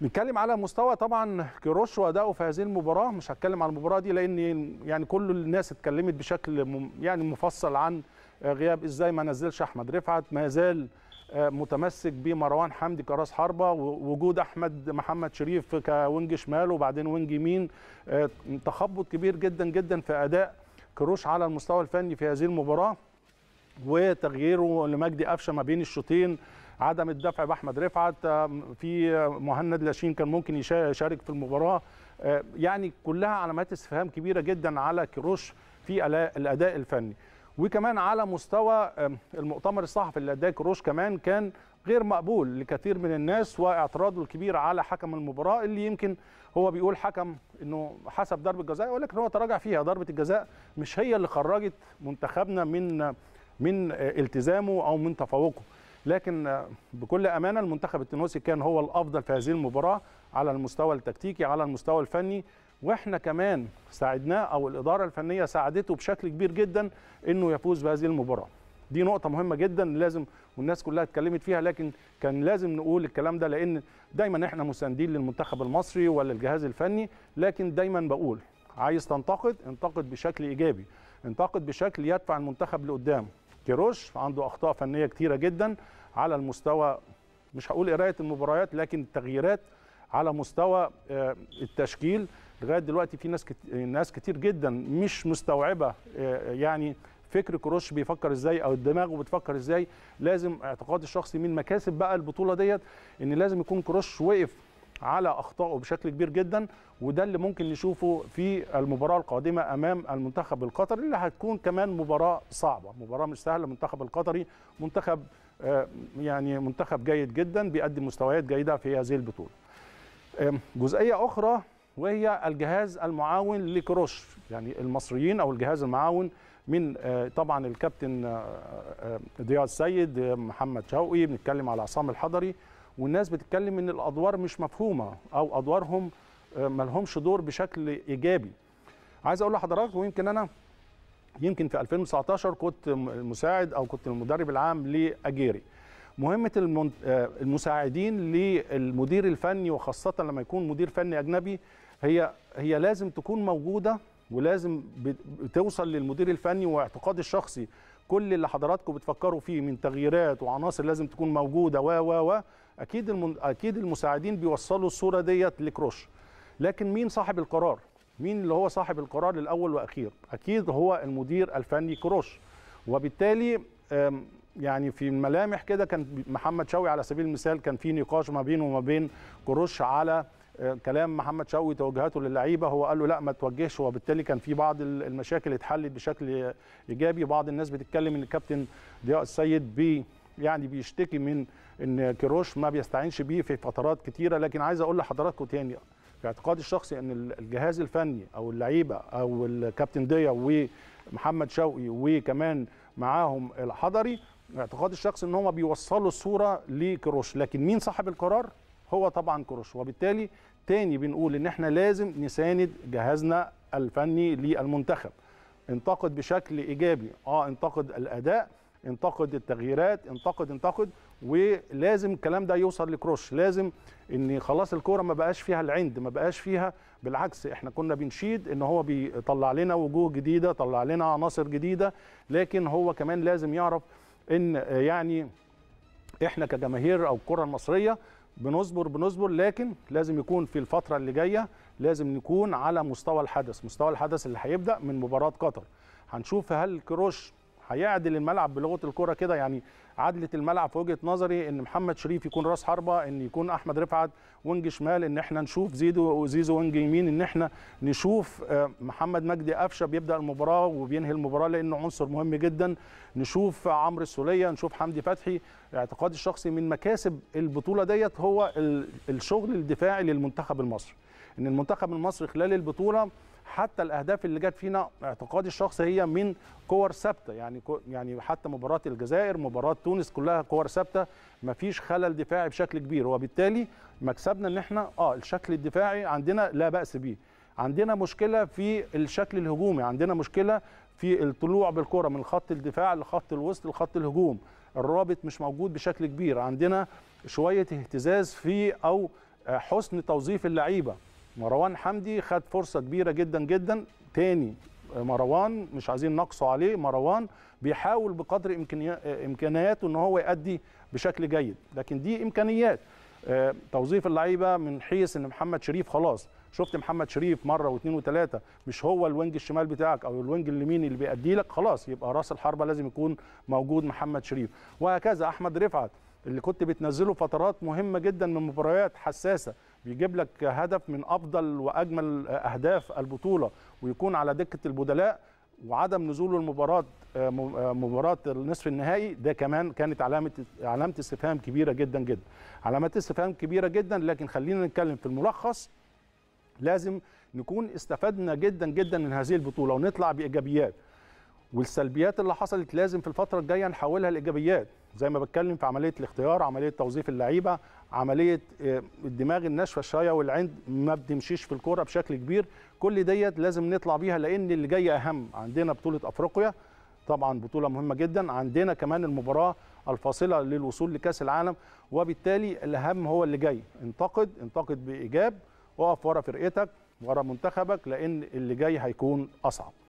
بنتكلم على مستوى طبعا كيروش واداؤه في هذه المباراه مش هتكلم على المباراه دي لان يعني كل الناس اتكلمت بشكل يعني مفصل عن غياب ازاي ما نزلش احمد رفعت ما زال آه، متمسك بمروان حمدي كراس حربه وجود احمد محمد شريف كوينج شمال وبعدين وينج يمين آه، تخبط كبير جدا جدا في اداء كروش على المستوى الفني في هذه المباراه وتغييره لمجدي قفشه ما بين الشوطين عدم الدفع باحمد رفعت آه، في مهند لاشين كان ممكن يشارك في المباراه آه، يعني كلها علامات استفهام كبيره جدا على كيروش في الاداء الفني وكمان على مستوى المؤتمر الصحفي اللي اداه كيروش كمان كان غير مقبول لكثير من الناس واعتراضه الكبير على حكم المباراه اللي يمكن هو بيقول حكم انه حسب ضربه جزاء ولكن هو تراجع فيها ضربه الجزاء مش هي اللي خرجت منتخبنا من آه، من التزامه او من تفوقه لكن بكل امانه المنتخب التونسي كان هو الافضل في هذه المباراه على المستوى التكتيكي على المستوى الفني واحنا كمان ساعدناه او الاداره الفنيه ساعدته بشكل كبير جدا انه يفوز بهذه المباراه دي نقطه مهمه جدا لازم والناس كلها اتكلمت فيها لكن كان لازم نقول الكلام ده لان دايما احنا مساندين للمنتخب المصري ولا الجهاز الفني لكن دايما بقول عايز تنتقد انتقد بشكل ايجابي انتقد بشكل يدفع المنتخب لقدام كيروش عنده اخطاء فنيه كتيره جدا على المستوى مش هقول قرايه المباريات لكن التغييرات على مستوى آه، التشكيل لغايه دلوقتي في ناس ناس كتير جدا مش مستوعبه آه، يعني فكر كروش بيفكر ازاي او دماغه بتفكر ازاي لازم اعتقادي الشخصي من مكاسب بقى البطوله ديت ان لازم يكون كروش وقف على اخطائه بشكل كبير جدا وده اللي ممكن نشوفه في المباراه القادمه امام المنتخب القطري اللي هتكون كمان مباراه صعبه مباراه مش سهله المنتخب القطري منتخب آه، يعني منتخب جيد جدا بيقدم مستويات جيده في هذه البطوله جزئيه اخرى وهي الجهاز المعاون لكروش يعني المصريين او الجهاز المعاون من آه، طبعا الكابتن آه، ضياء السيد محمد شوقي بنتكلم على عصام الحضري والناس بتتكلم ان الادوار مش مفهومه او ادوارهم آه، لهمش دور بشكل ايجابي عايز اقول لحضراتكم ويمكن انا يمكن في 2019 كنت مساعد او كنت المدرب العام لاجيري مهمه آه، المساعدين للمدير الفني وخاصه لما يكون مدير فني اجنبي هي هي لازم تكون موجوده ولازم توصل للمدير الفني واعتقادي الشخصي كل اللي حضراتكم بتفكروا فيه من تغييرات وعناصر لازم تكون موجوده و و و اكيد المن... اكيد المساعدين بيوصلوا الصوره ديت لكروش لكن مين صاحب القرار مين اللي هو صاحب القرار الاول واخير اكيد هو المدير الفني كروش وبالتالي يعني في الملامح كده كان محمد شوقي على سبيل المثال كان في نقاش ما بينه وما بين كروش على آه، كلام محمد شوقي توجهاته للعيبه هو قال له لا ما توجهش وبالتالي كان في بعض المشاكل اتحلت بشكل ايجابي بعض الناس بتتكلم ان الكابتن ضياء السيد بي يعني بيشتكي من ان كيروش ما بيستعينش بيه في فترات كتيره لكن عايز اقول لحضراتكم تاني في اعتقادي الشخصي ان الجهاز الفني او اللعيبه او الكابتن ديا ومحمد شوقي وكمان معاهم الحضري اعتقادي الشخصي ان هم بيوصلوا الصوره لكروش لكن مين صاحب القرار هو طبعا كروش وبالتالي تاني بنقول ان احنا لازم نساند جهازنا الفني للمنتخب انتقد بشكل ايجابي اه انتقد الاداء انتقد التغييرات انتقد انتقد ولازم الكلام ده يوصل لكروش لازم ان خلاص الكوره ما بقاش فيها العند ما بقاش فيها بالعكس احنا كنا بنشيد ان هو بيطلع لنا وجوه جديده طلع لنا عناصر جديده لكن هو كمان لازم يعرف ان يعني احنا كجماهير او الكره المصريه بنصبر بنصبر لكن لازم يكون في الفتره اللي جايه لازم نكون على مستوى الحدث مستوى الحدث اللي هيبدا من مباراه قطر هنشوف هل كروش هيعدل الملعب بلغه الكره كده يعني عدله الملعب في وجهه نظري ان محمد شريف يكون راس حربه ان يكون احمد رفعت وينج شمال ان احنا نشوف زيدو وزيزو وينج يمين ان احنا نشوف آه، محمد مجدي قفشه بيبدا المباراه وبينهي المباراه لانه عنصر مهم جدا نشوف عمرو السوليه نشوف حمدي فتحي اعتقادي الشخصي من مكاسب البطوله ديت هو الشغل الدفاعي للمنتخب المصري ان المنتخب المصري خلال البطوله حتى الاهداف اللي جت فينا اعتقادي الشخصي هي من كور ثابته يعني يعني حتى مباراه الجزائر مباراه تونس كلها كور ثابته ما فيش خلل دفاعي بشكل كبير وبالتالي مكسبنا ان احنا اه الشكل الدفاعي عندنا لا باس به عندنا مشكله في الشكل الهجومي عندنا مشكله في الطلوع بالكره من خط الدفاع لخط الوسط لخط الهجوم الرابط مش موجود بشكل كبير عندنا شويه اهتزاز في او آه، حسن توظيف اللعيبه مروان حمدي خد فرصه كبيره جدا جدا تاني آه، مروان مش عايزين نقصوا عليه مروان بيحاول بقدر آه، امكانياته ان هو يأدي بشكل جيد لكن دي امكانيات آه، توظيف اللعيبه من حيث ان محمد شريف خلاص شفت محمد شريف مره واثنين وثلاثه مش هو الوينج الشمال بتاعك او الوينج اليمين اللي بيأدي لك خلاص يبقى راس الحربه لازم يكون موجود محمد شريف وهكذا احمد رفعت اللي كنت بتنزله فترات مهمه جدا من مباريات حساسه بيجيب لك هدف من افضل واجمل اهداف البطوله ويكون على دكه البدلاء وعدم نزوله المباراه آه، آه، مباراه النصف النهائي ده كمان كانت علامه علامه استفهام كبيره جدا جدا علامات استفهام كبيره جدا لكن خلينا نتكلم في الملخص لازم نكون استفدنا جدا جدا من هذه البطوله ونطلع بايجابيات والسلبيات اللي حصلت لازم في الفتره الجايه نحولها لايجابيات زي ما بتكلم في عمليه الاختيار عمليه توظيف اللعيبه عمليه آه، الدماغ الناشفه الشايه والعند ما بتمشيش في الكوره بشكل كبير كل ديت لازم نطلع بيها لان اللي جاي اهم عندنا بطوله افريقيا طبعا بطوله مهمه جدا عندنا كمان المباراه الفاصله للوصول لكاس العالم وبالتالي الاهم هو اللي جاي انتقد انتقد بايجاب اقف ورا فرقتك ورا منتخبك لان اللي جاي هيكون اصعب